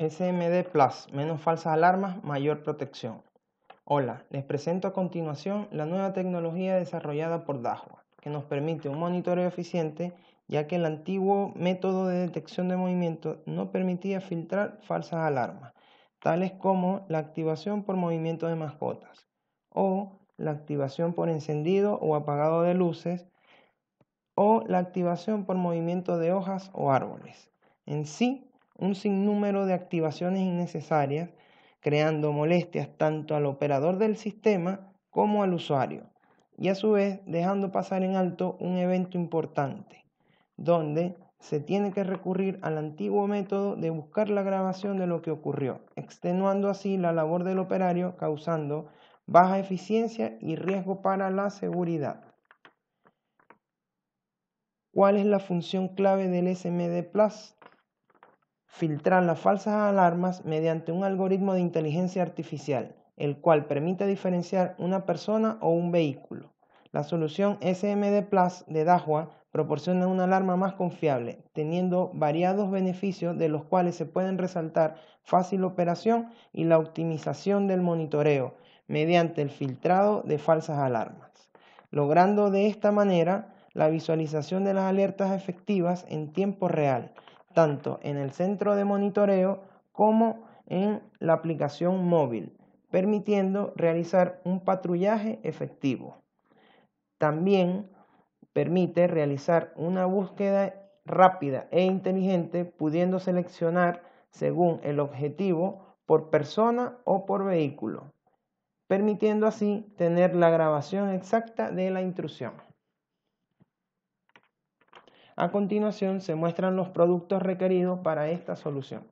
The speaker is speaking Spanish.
SMD Plus, menos falsas alarmas, mayor protección. Hola, les presento a continuación la nueva tecnología desarrollada por Dahua, que nos permite un monitoreo eficiente, ya que el antiguo método de detección de movimiento no permitía filtrar falsas alarmas, tales como la activación por movimiento de mascotas o la activación por encendido o apagado de luces o la activación por movimiento de hojas o árboles. En sí, un sinnúmero de activaciones innecesarias, creando molestias tanto al operador del sistema como al usuario, y a su vez dejando pasar en alto un evento importante, donde se tiene que recurrir al antiguo método de buscar la grabación de lo que ocurrió, extenuando así la labor del operario, causando baja eficiencia y riesgo para la seguridad. ¿Cuál es la función clave del SMD Plus? filtrar las falsas alarmas mediante un algoritmo de inteligencia artificial, el cual permite diferenciar una persona o un vehículo. La solución SMD Plus de Dahua proporciona una alarma más confiable, teniendo variados beneficios de los cuales se pueden resaltar fácil operación y la optimización del monitoreo mediante el filtrado de falsas alarmas, logrando de esta manera la visualización de las alertas efectivas en tiempo real, tanto en el centro de monitoreo como en la aplicación móvil, permitiendo realizar un patrullaje efectivo. También permite realizar una búsqueda rápida e inteligente, pudiendo seleccionar según el objetivo por persona o por vehículo, permitiendo así tener la grabación exacta de la intrusión. A continuación se muestran los productos requeridos para esta solución.